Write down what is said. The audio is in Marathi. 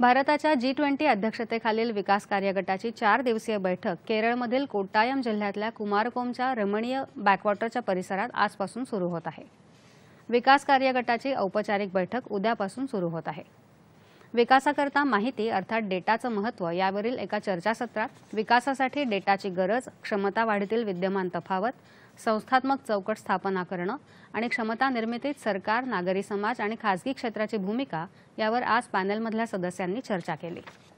भारताच्या जी ट्वेंटी अध्यक्षतेखालील विकास कार्यगटाची चार दिवसीय बैठक केरळमधील कोट्टायम जिल्ह्यातल्या कुमारकोमच्या रमणीय बॅकवॉटरच्या परिसरात आजपासून सुरू होत आहे विकास कार्यगटाची औपचारिक बैठक उद्यापासून सुरू होत आहे विकासाकरता माहिती अर्थात डेटाचं महत्व यावरील एका चर्चासत्रात विकासासाठी डेटाची गरज क्षमता वाढीतील विद्यमान तफावत संस्थात्मक चौकट स्थापना करणं आणि क्षमता निर्मितीत सरकार नागरी समाज आणि खासगी क्षेत्राची भूमिका यावर आज पॅनलमधल्या सदस्यांनी चर्चा केली